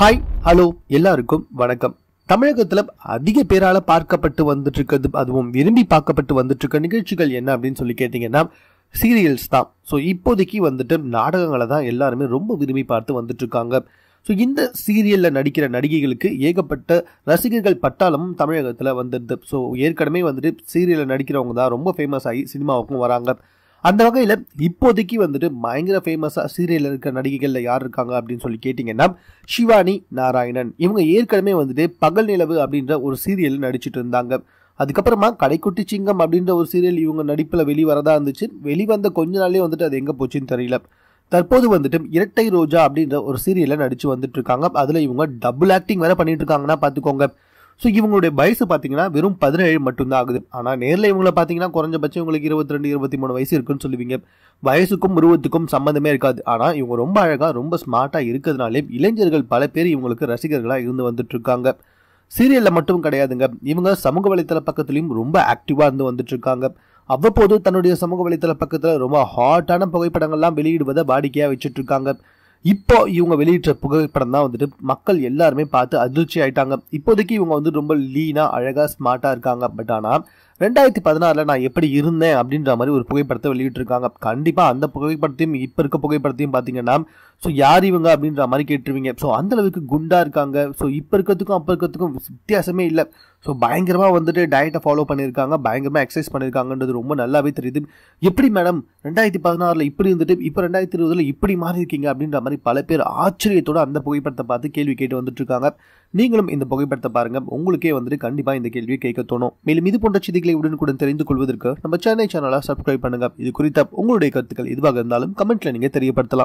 hi hello எல்லாருக்கும் வணக்கம் தமிழகத்தில் அதிக பேரால் பார்க்கப்பட்டு வந்துட்டு இருக்கிறது அதுவும் விரும்பி பார்க்கப்பட்டு வந்துட்டு இருக்க நிகழ்ச்சிகள் என்ன அப்படின்னு சொல்லி கேட்டிங்கன்னா சீரியல்ஸ் தான் ஸோ இப்போதைக்கு வந்துட்டு நாடகங்களை தான் எல்லாருமே ரொம்ப விரும்பி பார்த்து வந்துட்டுருக்காங்க ஸோ இந்த சீரியலில் நடிக்கிற நடிகைகளுக்கு ஏகப்பட்ட ரசிகர்கள் பட்டாளமும் தமிழகத்தில் வந்துடுது ஸோ ஏற்கனவே வந்துட்டு சீரியலில் நடிக்கிறவங்க தான் ரொம்ப ஃபேமஸ் ஆகி சினிமாவுக்கும் வராங்க அந்த வகையில் இப்போதைக்கு வந்துட்டு பயங்கர ஃபேமஸாக சீரியலில் இருக்கிற நடிகைகளில் யார் இருக்காங்க அப்படின்னு சொல்லி கேட்டிங்கன்னா சிவானி நாராயணன் இவங்க ஏற்கனவே வந்துட்டு பகல் நிலவு அப்படின்ற ஒரு சீரியல் நடிச்சிட்டு இருந்தாங்க அதுக்கப்புறமா கடைக்குட்டி சிங்கம் அப்படின்ற ஒரு சீரியல் இவங்க நடிப்பில் வெளிவரதா இருந்துச்சு வெளிவந்த கொஞ்ச நாளே வந்துட்டு அது எங்கே போச்சுன்னு தெரியல தற்போது வந்துட்டு இரட்டை ரோஜா அப்படின்ற ஒரு சீரியலில் நடித்து வந்துட்டு இருக்காங்க அதில் இவங்க டபுள் ஆக்டிங் வேறு பண்ணிட்டு இருக்காங்கன்னா பார்த்துக்கோங்க ஸோ இவங்களுடைய வயசு பார்த்தீங்கன்னா வெறும் பதினேழு மட்டும்தான் ஆகுது ஆனால் நேரில் இவங்கள பார்த்தீங்கன்னா குறைஞ்சபட்சம் இவங்களுக்கு இருபத்தி ரெண்டு இருபத்தி மூணு வயசு இருக்குன்னு சொல்லுவீங்க வயசுக்கும் உருவத்துக்கும் சம்மந்தமே இருக்காது ஆனால் இவங்க ரொம்ப அழகாக ரொம்ப ஸ்மார்ட்டாக இருக்கிறதுனாலே இளைஞர்கள் பல பேர் இவங்களுக்கு ரசிகர்களாக இருந்து வந்துட்டு இருக்காங்க சீரியலில் மட்டும் கிடையாதுங்க இவங்க சமூக வலைத்தள பக்கத்துலேயும் ரொம்ப ஆக்டிவாக இருந்து வந்துட்டு இருக்காங்க அவ்வப்போது தன்னுடைய சமூக வலைத்தள பக்கத்தில் ரொம்ப ஹாட்டான புகைப்படங்கள்லாம் வெளியிடுவதை வாடிக்கையாக வச்சுட்டு இருக்காங்க இப்போ இவங்க வெளியிட்ட புகைப்படம் தான் வந்துட்டு மக்கள் எல்லாருமே பார்த்து அதிர்ச்சி ஆயிட்டாங்க இப்போதைக்கு இவங்க வந்து ரொம்ப லீனாக அழகாக ஸ்மார்ட்டாக இருக்காங்க பட் ஆனால் ரெண்டாயிரத்தி பதினாறில் நான் எப்படி இருந்தேன் அப்படின்ற மாதிரி ஒரு புகைப்படத்தை வெளியிட்டிருக்காங்க கண்டிப்பாக அந்த புகைப்படத்தையும் இப்போ இருக்க புகைப்படத்தையும் பார்த்தீங்கன்னா ஸோ யார் இவங்க அப்படின்ற மாதிரி கேட்டுருவீங்க ஸோ அந்தளவுக்கு குண்டாக இருக்காங்க ஸோ இப்போ இருக்கிறதுக்கும் அப்போ இருக்கிறதுக்கும் வித்தியாசமே இல்லை ஸோ பயங்கரமாக வந்துட்டு டயட்டை ஃபாலோ பண்ணியிருக்காங்க பயங்கரமாக எக்ஸசைஸ் பண்ணியிருக்காங்கன்றது ரொம்ப நல்லாவே தெரியுது எப்படி மேடம் ரெண்டாயிரத்தி பதினாறில் இப்படி இருந்துட்டு இப்போ ரெண்டாயிரத்தி இருபதில் இப்படி மாறி இருக்கீங்க அப்படின்ற மாதிரி பல பேர் ஆச்சரியத்தோடு அந்த புகைப்படத்தை பார்த்து கேள்வி கேட்டு வந்துட்டுருக்காங்க நீங்களும் இந்த புகைப்படத்தை பாருங்கள் உங்களுக்கே வந்துட்டு கண்டிப்பாக இந்த கேள்வியை கேட்க தோணும் மேலும் இது போன்ற செய்திகளை உடனுக்குடன் தெரிந்து கொள்வதற்கு நம்ம சென்னை சேனலை சப்ஸ்கிரைப் பண்ணுங்கள் இது குறித்த உங்களுடைய கருத்துக்கள் எதுவாக இருந்தாலும் கமெண்ட்டில் நீங்கள் தெரியப்படுத்தலாம்